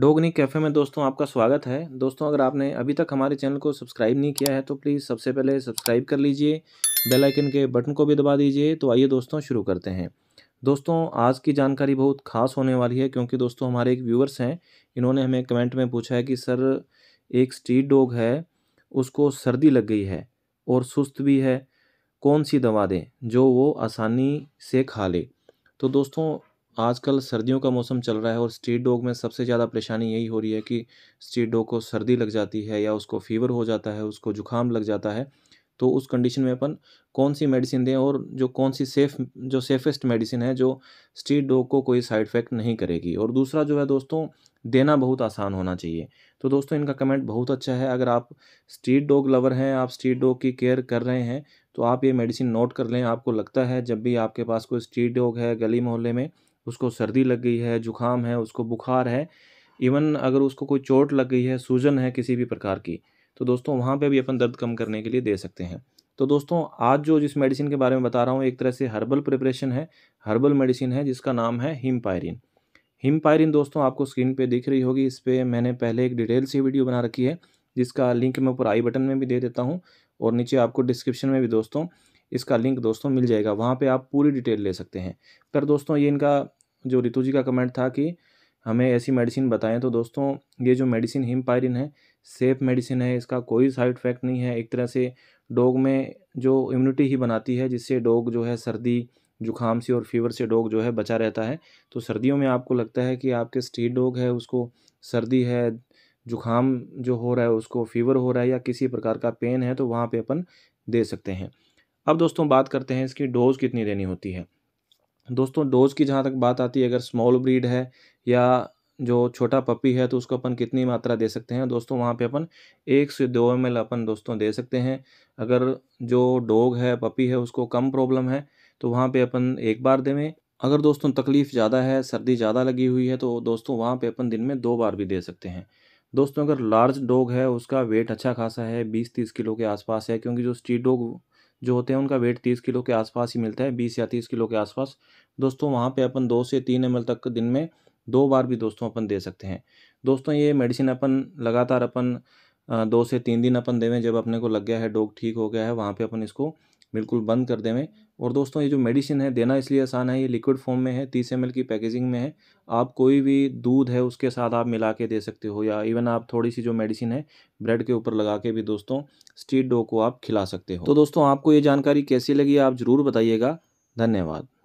डोगनी cafe में दोस्तों आपका स्वागत है दोस्तों अगर आपने अभी तक हमारे चैनल को सब्सक्राइब नहीं किया है तो प्लीज़ सबसे पहले सब्सक्राइब कर लीजिए बेल आइकन के बटन को भी दबा दीजिए तो आइए दोस्तों शुरू करते हैं दोस्तों आज की जानकारी बहुत खास होने वाली है क्योंकि दोस्तों हमारे एक व्यूअर्स हैं इन्होंने हमें कमेंट में पूछा है कि सर एक स्ट्रीट डोग है उसको सर्दी लग गई है और सुस्त भी है कौन सी दवा दें जो वो आसानी से खा ले तो दोस्तों आजकल सर्दियों का मौसम चल रहा है और स्ट्रीट डॉग में सबसे ज़्यादा परेशानी यही हो रही है कि स्ट्रीट डॉग को सर्दी लग जाती है या उसको फीवर हो जाता है उसको जुकाम लग जाता है तो उस कंडीशन में अपन कौन सी मेडिसिन दें और जो कौन सी सेफ जो सेफेस्ट मेडिसिन है जो स्ट्रीट डॉग को कोई साइड इफ़ेक्ट नहीं करेगी और दूसरा जो है दोस्तों देना बहुत आसान होना चाहिए तो दोस्तों इनका कमेंट बहुत अच्छा है अगर आप स्ट्रीट डॉग लवर हैं आप स्ट्रीट डॉग की केयर कर रहे हैं तो आप ये मेडिसिन नोट कर लें आपको लगता है जब भी आपके पास कोई स्ट्रीट डॉग है गली मोहल्ले में उसको सर्दी लग गई है जुखाम है उसको बुखार है इवन अगर उसको कोई चोट लग गई है सूजन है किसी भी प्रकार की तो दोस्तों वहाँ पे भी अपन दर्द कम करने के लिए दे सकते हैं तो दोस्तों आज जो जिस मेडिसिन के बारे में बता रहा हूँ एक तरह से हर्बल प्रिपरेशन है हर्बल मेडिसिन है जिसका नाम है हिमपायरिन हिमपायरिन दोस्तों आपको स्क्रीन पे दिख रही होगी इस पर मैंने पहले एक डिटेल से वीडियो बना रखी है जिसका लिंक मैं ऊपर आई बटन में भी दे देता हूँ और नीचे आपको डिस्क्रिप्शन में भी दोस्तों इसका लिंक दोस्तों मिल जाएगा वहाँ पर आप पूरी डिटेल ले सकते हैं पर दोस्तों ये इनका जो रितु जी का कमेंट था कि हमें ऐसी मेडिसिन बताएं तो दोस्तों ये जो मेडिसिन हिमपायरिन है सेफ मेडिसिन है इसका कोई साइड इफ़ेक्ट नहीं है एक तरह से डॉग में जो इम्यूनिटी ही बनाती है जिससे डॉग जो है सर्दी जुखाम से और फीवर से डॉग जो है बचा रहता है तो सर्दियों में आपको लगता है कि आपके स्ट्रीट डॉग है उसको सर्दी है जुखाम जो हो रहा है उसको फीवर हो रहा है या किसी प्रकार का पेन है तो वहाँ पे अपन दे सकते हैं अब दोस्तों बात करते हैं इसकी डोज़ कितनी देनी होती है दोस्तों डोज़ की जहाँ तक बात आती है अगर स्मॉल ब्रीड है या जो छोटा पपी है तो उसको अपन कितनी मात्रा दे सकते हैं दोस्तों वहाँ पे अपन एक से दो एम अपन दोस्तों दे सकते हैं अगर जो डॉग है पपी है उसको कम प्रॉब्लम है तो वहाँ पे अपन एक बार देवें अगर दोस्तों तकलीफ़ ज़्यादा है सर्दी ज़्यादा लगी हुई है तो दोस्तों वहाँ पे अपन दिन में दो बार भी दे सकते हैं दोस्तों अगर लार्ज डॉग है उसका वेट अच्छा खासा है बीस तीस किलो के आसपास है क्योंकि जो स्ट्रीट डॉग जो होते हैं उनका वेट तीस किलो के आसपास ही मिलता है बीस या तीस किलो के आसपास दोस्तों वहाँ पे अपन दो से तीन एम तक दिन में दो बार भी दोस्तों अपन दे सकते हैं दोस्तों ये मेडिसिन अपन लगातार अपन दो से तीन दिन अपन देवें जब अपने को लग गया है डॉग ठीक हो गया है वहाँ पे अपन इसको बिल्कुल बंद कर देवें और दोस्तों ये जो मेडिसिन है देना इसलिए आसान है ये लिक्विड फॉर्म में है तीस एम की पैकेजिंग में है आप कोई भी दूध है उसके साथ आप मिला के दे सकते हो या इवन आप थोड़ी सी जो मेडिसिन है ब्रेड के ऊपर लगा के भी दोस्तों स्ट्रीट डो को आप खिला सकते हो तो दोस्तों आपको ये जानकारी कैसी लगी आप ज़रूर बताइएगा धन्यवाद